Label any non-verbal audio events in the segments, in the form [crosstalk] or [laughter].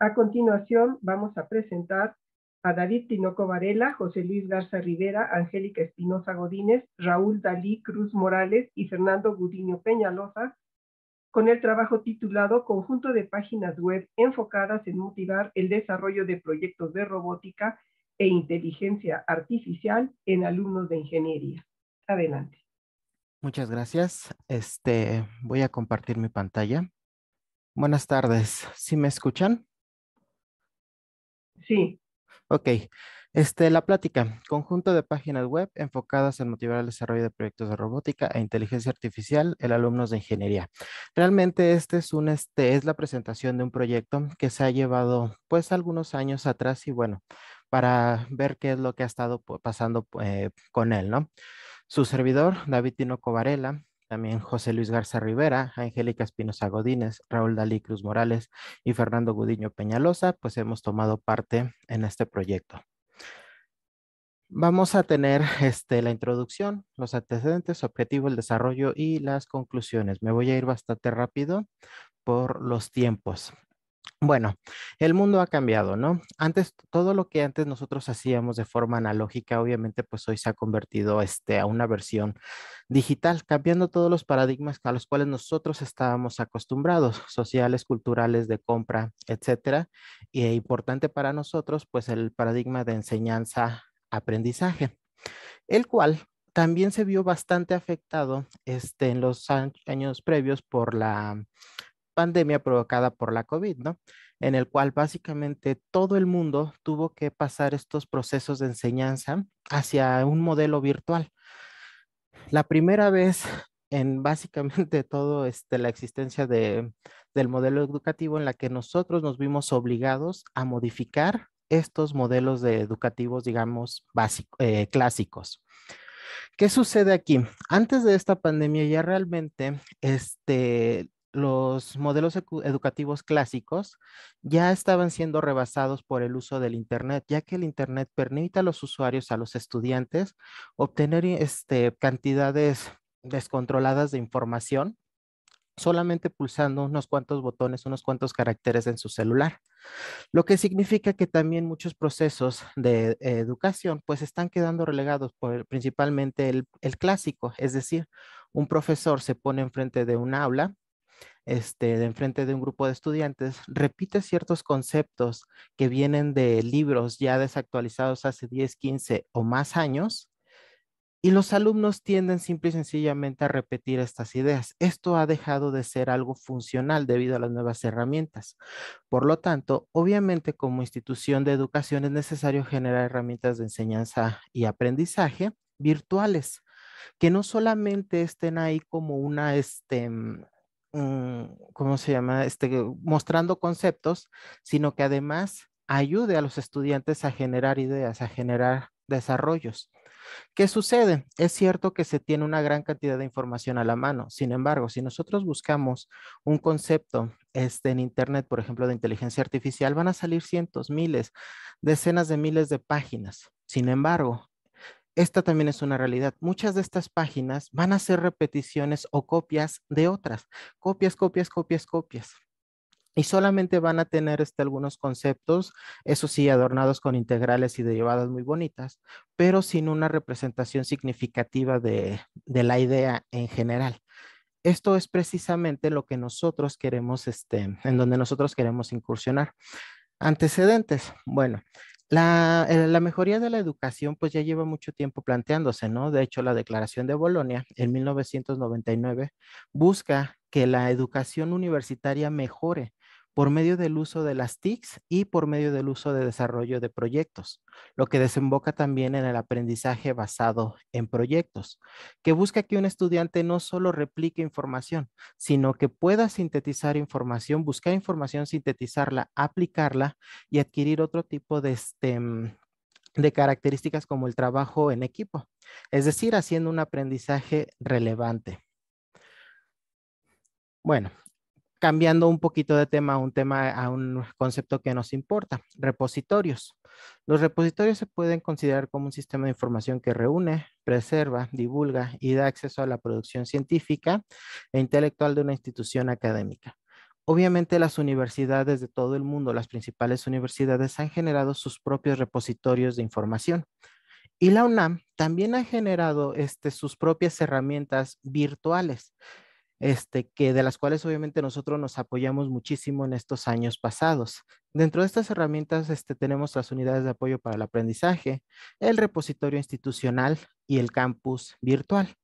a continuación vamos a presentar a David Tinoco Varela, José Luis Garza Rivera, Angélica Espinosa Godínez, Raúl Dalí Cruz Morales y Fernando Gudiño Peñaloza, con el trabajo titulado Conjunto de páginas web enfocadas en motivar el desarrollo de proyectos de robótica e inteligencia artificial en alumnos de ingeniería. Adelante. Muchas gracias. Este, voy a compartir mi pantalla. Buenas tardes. ¿Sí me escuchan? Sí. Ok. Este, la plática, conjunto de páginas web enfocadas en motivar el desarrollo de proyectos de robótica e inteligencia artificial el alumnos de ingeniería. Realmente este es un, este es la presentación de un proyecto que se ha llevado pues algunos años atrás y bueno, para ver qué es lo que ha estado pues, pasando eh, con él, ¿no? Su servidor, David Tino Covarela, también José Luis Garza Rivera, Angélica Espinosa Godínez, Raúl Dalí Cruz Morales y Fernando Gudiño Peñalosa, pues hemos tomado parte en este proyecto. Vamos a tener este, la introducción, los antecedentes, objetivo, el desarrollo y las conclusiones. Me voy a ir bastante rápido por los tiempos. Bueno, el mundo ha cambiado, ¿no? Antes, todo lo que antes nosotros hacíamos de forma analógica, obviamente, pues hoy se ha convertido este, a una versión digital, cambiando todos los paradigmas a los cuales nosotros estábamos acostumbrados, sociales, culturales, de compra, etcétera. Y e importante para nosotros, pues el paradigma de enseñanza-aprendizaje, el cual también se vio bastante afectado este, en los años previos por la pandemia provocada por la COVID, ¿no? En el cual básicamente todo el mundo tuvo que pasar estos procesos de enseñanza hacia un modelo virtual. La primera vez en básicamente [laughs] todo este, la existencia de, del modelo educativo en la que nosotros nos vimos obligados a modificar estos modelos de educativos, digamos, básicos, eh, clásicos. ¿Qué sucede aquí? Antes de esta pandemia ya realmente este, los modelos educativos clásicos ya estaban siendo rebasados por el uso del Internet, ya que el Internet permite a los usuarios, a los estudiantes, obtener este, cantidades descontroladas de información solamente pulsando unos cuantos botones, unos cuantos caracteres en su celular. Lo que significa que también muchos procesos de educación pues están quedando relegados por principalmente el, el clásico, es decir, un profesor se pone enfrente de un aula este, de enfrente de un grupo de estudiantes, repite ciertos conceptos que vienen de libros ya desactualizados hace 10, 15 o más años, y los alumnos tienden simple y sencillamente a repetir estas ideas. Esto ha dejado de ser algo funcional debido a las nuevas herramientas. Por lo tanto, obviamente como institución de educación es necesario generar herramientas de enseñanza y aprendizaje virtuales, que no solamente estén ahí como una, este, Mm, ¿cómo se llama? Este, mostrando conceptos, sino que además ayude a los estudiantes a generar ideas, a generar desarrollos. ¿Qué sucede? Es cierto que se tiene una gran cantidad de información a la mano. Sin embargo, si nosotros buscamos un concepto este, en Internet, por ejemplo, de inteligencia artificial, van a salir cientos, miles, decenas de miles de páginas. Sin embargo, esta también es una realidad. Muchas de estas páginas van a ser repeticiones o copias de otras. Copias, copias, copias, copias. Y solamente van a tener este, algunos conceptos, eso sí, adornados con integrales y derivadas muy bonitas, pero sin una representación significativa de, la idea en general. Esto es precisamente lo que nosotros queremos, este, en donde nosotros queremos incursionar. Antecedentes. Bueno, eh, la, mejoría de la educación pues ya lleva mucho tiempo planteándose, ¿no? De hecho, la Declaración de Bolonia en 1999 busca que la educación universitaria mejore por medio del uso de las TICs y por medio del uso de desarrollo de proyectos, lo que desemboca también en el aprendizaje basado en proyectos, que busca que un estudiante no solo replique información, sino que pueda sintetizar información, buscar información, sintetizarla, aplicarla y adquirir otro tipo de, este, mm, de características como el trabajo en equipo, es decir, haciendo un aprendizaje relevante. Bueno, cambiando un poquito de tema, un tema a un concepto que nos importa, repositorios. Los repositorios se pueden considerar como un sistema de información que reúne, preserva, divulga y da acceso a la producción científica e intelectual de una institución académica. Obviamente las universidades de todo el mundo, las principales universidades, han generado sus propios repositorios de información. Y la UNAM también ha generado este, sus propias herramientas virtuales este, que de las cuales obviamente nosotros nos apoyamos muchísimo en estos años pasados. Dentro de estas herramientas este, tenemos las unidades de apoyo para el aprendizaje, el repositorio institucional y el campus virtual.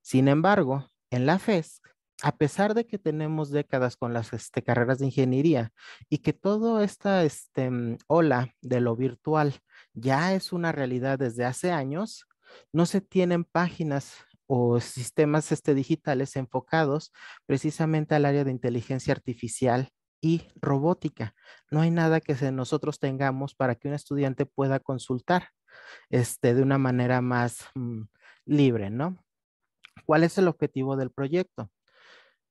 Sin embargo, en la FES, a pesar de que tenemos décadas con las este, carreras de ingeniería y que toda esta mm, ola de lo virtual ya es una realidad desde hace años, no se tienen páginas o sistemas este, digitales enfocados precisamente al área de inteligencia artificial y robótica. No hay nada que nosotros tengamos para que un estudiante pueda consultar este, de una manera más mm, libre, ¿no? ¿Cuál es el objetivo del proyecto?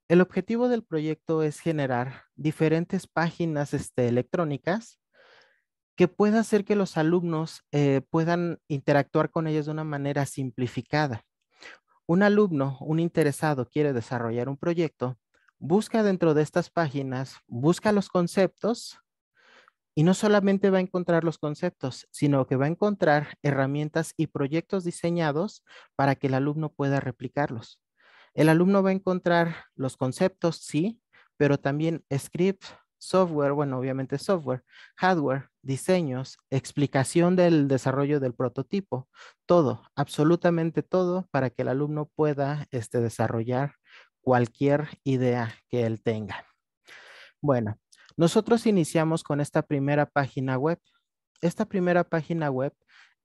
El objetivo del proyecto es generar diferentes páginas este, electrónicas que pueda hacer que los alumnos eh, puedan interactuar con ellas de una manera simplificada. Un alumno, un interesado quiere desarrollar un proyecto, busca dentro de estas páginas, busca los conceptos y no solamente va a encontrar los conceptos, sino que va a encontrar herramientas y proyectos diseñados para que el alumno pueda replicarlos. El alumno va a encontrar los conceptos, sí, pero también scripts, software, bueno, obviamente software, hardware, diseños, explicación del desarrollo del prototipo, todo, absolutamente todo para que el alumno pueda este, desarrollar cualquier idea que él tenga. Bueno, nosotros iniciamos con esta primera página web. Esta primera página web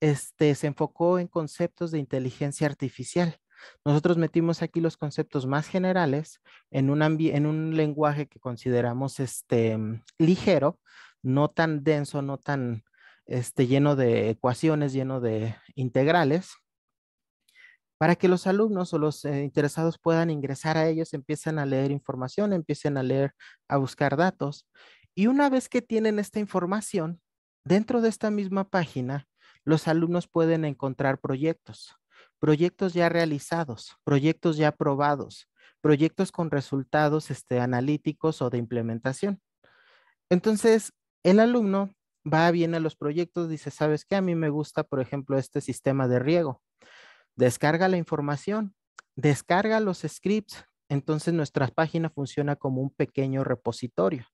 este, se enfocó en conceptos de inteligencia artificial. Nosotros metimos aquí los conceptos más generales en un, lenguaje que consideramos este, mm, ligero, no tan denso, no tan este, lleno de ecuaciones, lleno de integrales, para que los alumnos o los eh, interesados puedan ingresar a ellos, empiecen a leer información, empiecen a leer, a buscar datos. Y una vez que tienen esta información, dentro de esta misma página, los alumnos pueden encontrar proyectos proyectos ya realizados, proyectos ya aprobados, proyectos con resultados este, analíticos o de implementación. Entonces, el alumno va bien a los proyectos, dice, ¿sabes qué? A mí me gusta, por ejemplo, este sistema de riego. Descarga la información, descarga los scripts, entonces nuestra página funciona como un pequeño repositorio.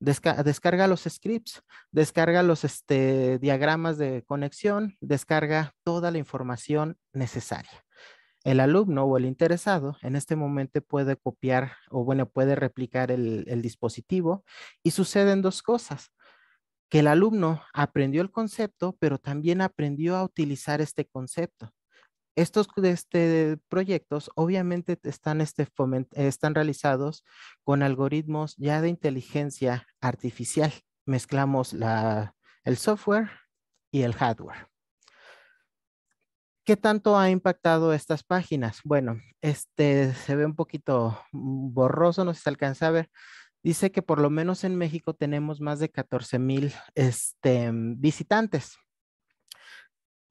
descarga los scripts, descarga los este, diagramas de conexión, descarga toda la información necesaria. El alumno o el interesado en este momento puede copiar o bueno, puede replicar el, el dispositivo y suceden dos cosas que el alumno aprendió el concepto, pero también aprendió a utilizar este concepto estos este, proyectos obviamente están, este, están realizados con algoritmos ya de inteligencia artificial. Mezclamos el software y el hardware. ¿Qué tanto ha impactado estas páginas? Bueno, este se ve un poquito borroso, no se alcanza a ver. Dice que por lo menos en México tenemos más de 14 mil este, visitantes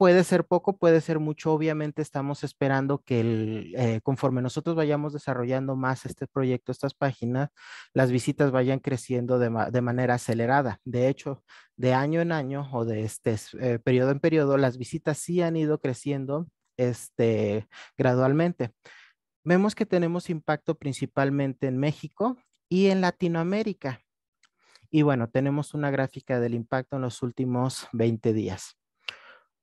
puede ser poco, puede ser mucho. Obviamente estamos esperando que eh, conforme nosotros vayamos desarrollando más este proyecto, estas páginas, las visitas vayan creciendo de, manera acelerada. De hecho, de año en año o de este eh, periodo en periodo, las visitas sí han ido creciendo este, gradualmente. Vemos que tenemos impacto principalmente en México y en Latinoamérica. Y bueno, tenemos una gráfica del impacto en los últimos 20 días.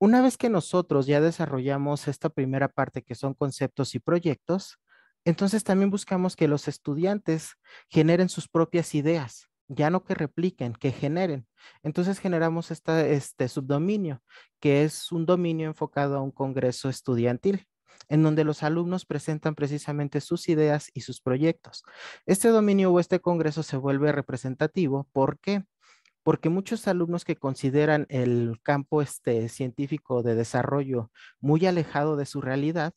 Una vez que nosotros ya desarrollamos esta primera parte que son conceptos y proyectos, entonces también buscamos que los estudiantes generen sus propias ideas, ya no que repliquen, que generen. Entonces generamos este subdominio, que es un dominio enfocado a un congreso estudiantil en donde los alumnos presentan precisamente sus ideas y sus proyectos. Este dominio o este congreso se vuelve representativo. ¿Por qué? porque muchos alumnos que consideran el campo este, científico de desarrollo muy alejado de su realidad,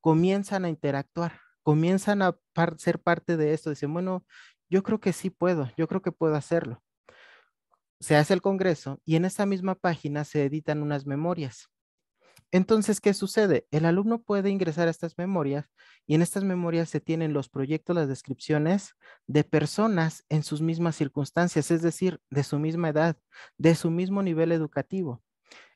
comienzan a interactuar, comienzan a ser parte de esto, dicen, bueno, yo creo que sí puedo, yo creo que puedo hacerlo. Se hace el Congreso y en esta misma página se editan unas memorias. Entonces, ¿qué sucede? El alumno puede ingresar a estas memorias y en estas memorias se tienen los proyectos, las descripciones de personas en sus mismas circunstancias, es decir, de su misma edad, de su mismo nivel educativo.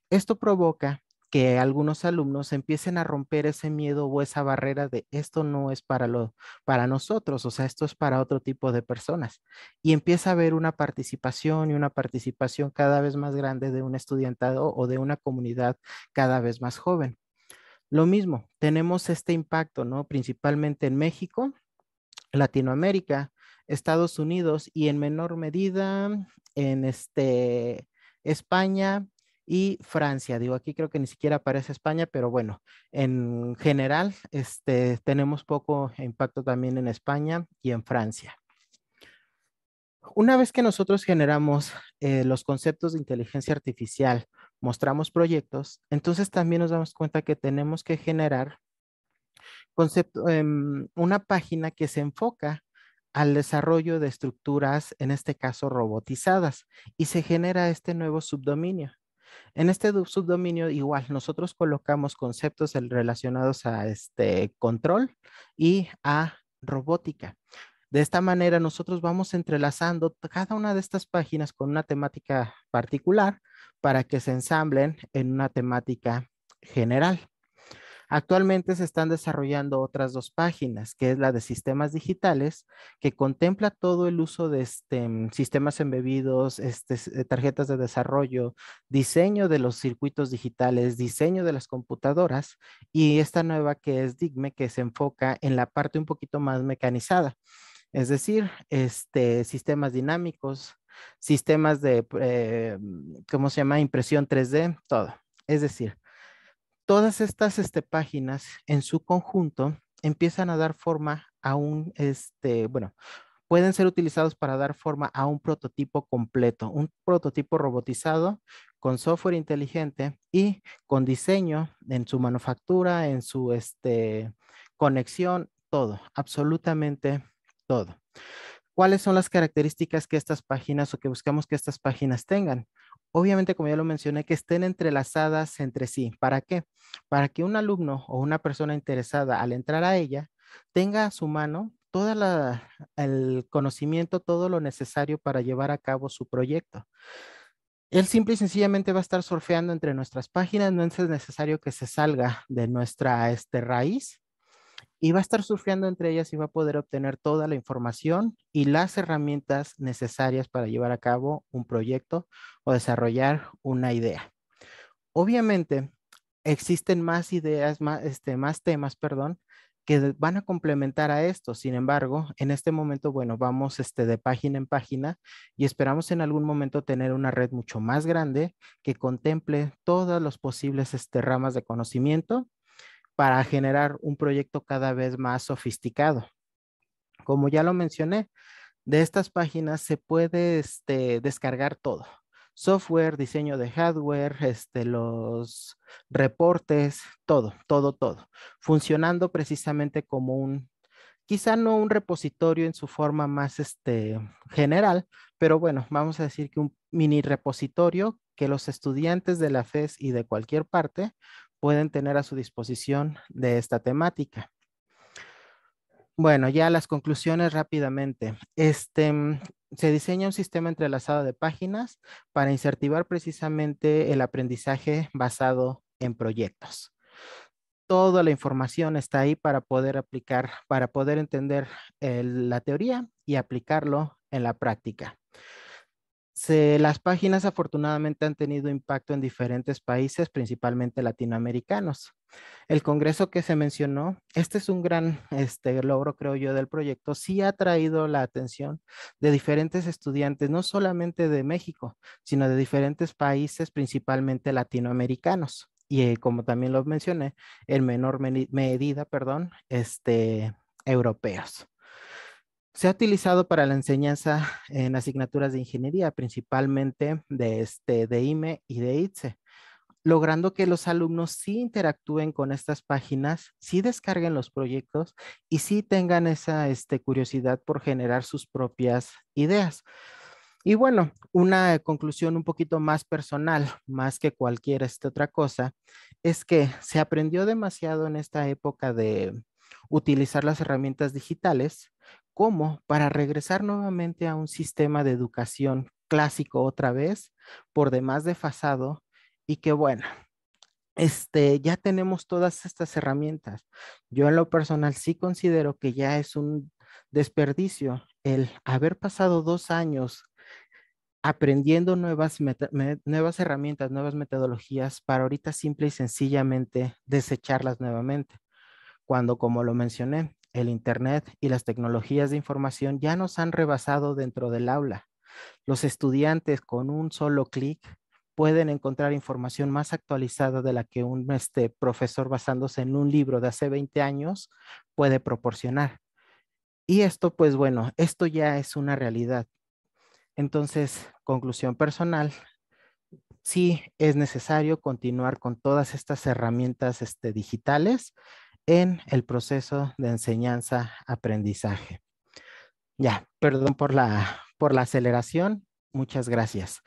Esto provoca que algunos alumnos empiecen a romper ese miedo o esa barrera de esto no es para, lo, para nosotros, o sea, esto es para otro tipo de personas. Y empieza a haber una participación y una participación cada vez más grande de un estudiantado o de una comunidad cada vez más joven. Lo mismo, tenemos este impacto, ¿no? Principalmente en México, Latinoamérica, Estados Unidos y en menor medida en este, España, y Francia. Digo, aquí creo que ni siquiera aparece España, pero bueno, en general este, tenemos poco impacto también en España y en Francia. Una vez que nosotros generamos eh, los conceptos de inteligencia artificial, mostramos proyectos, entonces también nos damos cuenta que tenemos que generar concepto, em, una página que se enfoca al desarrollo de estructuras, en este caso robotizadas, y se genera este nuevo subdominio. En este subdominio igual nosotros colocamos conceptos relacionados a este control y a robótica. De esta manera nosotros vamos entrelazando cada una de estas páginas con una temática particular para que se ensamblen en una temática general. Actualmente se están desarrollando otras dos páginas, que es la de sistemas digitales, que contempla todo el uso de este, mm, sistemas embebidos, este, eh, tarjetas de desarrollo, diseño de los circuitos digitales, diseño de las computadoras y esta nueva que es DIGME, que se enfoca en la parte un poquito más mecanizada. Es decir, este, sistemas dinámicos, sistemas de, eh, mm, ¿cómo se llama? Impresión 3D, todo. Es decir, Todas estas este, páginas en su conjunto empiezan a dar forma a un, este, bueno, pueden ser utilizados para dar forma a un prototipo completo, un prototipo robotizado con software inteligente y con diseño en su manufactura, en su este, conexión, todo, absolutamente todo. ¿Cuáles son las características que estas páginas o que buscamos que estas páginas tengan? obviamente, como ya lo mencioné, que estén entrelazadas entre sí. ¿Para qué? Para que un alumno o una persona interesada al entrar a ella tenga a su mano todo el conocimiento, todo lo necesario para llevar a cabo su proyecto. Él simple y sencillamente va a estar surfeando entre nuestras páginas, no es necesario que se salga de nuestra este, raíz y va a estar surfeando entre ellas y va a poder obtener toda la información y las herramientas necesarias para llevar a cabo un proyecto o desarrollar una idea. Obviamente, existen más ideas, más, este, más temas, perdón, que van a complementar a esto. Sin embargo, en este momento, bueno, vamos este, de página en página y esperamos en algún momento tener una red mucho más grande que contemple todas las posibles este, ramas de conocimiento para generar un proyecto cada vez más sofisticado. Como ya lo mencioné, de estas páginas se puede este, descargar todo. Software, diseño de hardware, este, los reportes, todo, todo, todo. Funcionando precisamente como un, quizá no un repositorio en su forma más este, general, pero bueno, vamos a decir que un mini repositorio que los estudiantes de la FES y de cualquier parte pueden tener a su disposición de esta temática. Bueno, ya las conclusiones rápidamente. Este, mm, se diseña un sistema entrelazado de páginas para incentivar precisamente el aprendizaje basado en proyectos. Toda la información está ahí para poder aplicar, para poder entender la teoría y aplicarlo en la práctica las páginas afortunadamente han tenido impacto en diferentes países, principalmente latinoamericanos. El congreso que se mencionó, este es un gran este, logro, creo yo, del proyecto. Sí ha traído la atención de diferentes estudiantes, no solamente de México, sino de diferentes países, principalmente latinoamericanos. Y eh, como también lo mencioné, en menor medida, perdón, este, europeos. Se ha utilizado para la enseñanza en asignaturas de ingeniería, principalmente de, este, de IME y de ITSE, logrando que los alumnos sí interactúen con estas páginas, sí descarguen los proyectos y sí tengan esa este, curiosidad por generar sus propias ideas. Y bueno, una conclusión un poquito más personal, más que cualquier este, otra cosa, es que se aprendió demasiado en esta época de utilizar las herramientas digitales ¿Cómo? Para regresar nuevamente a un sistema de educación clásico otra vez, por demás de desfasado, y que bueno, este, ya tenemos todas estas herramientas. Yo en lo personal sí considero que ya es un desperdicio el haber pasado dos años aprendiendo nuevas, nuevas herramientas, nuevas metodologías para ahorita simple y sencillamente desecharlas nuevamente. Cuando, como lo mencioné, el Internet y las tecnologías de información ya nos han rebasado dentro del aula. Los estudiantes con un solo clic pueden encontrar información más actualizada de la que un este, profesor basándose en un libro de hace 20 años puede proporcionar. Y esto, pues bueno, esto ya es una realidad. Entonces, conclusión personal, sí es necesario continuar con todas estas herramientas este, digitales en el proceso de enseñanza-aprendizaje. Ya, perdón por la, por la aceleración. Muchas gracias.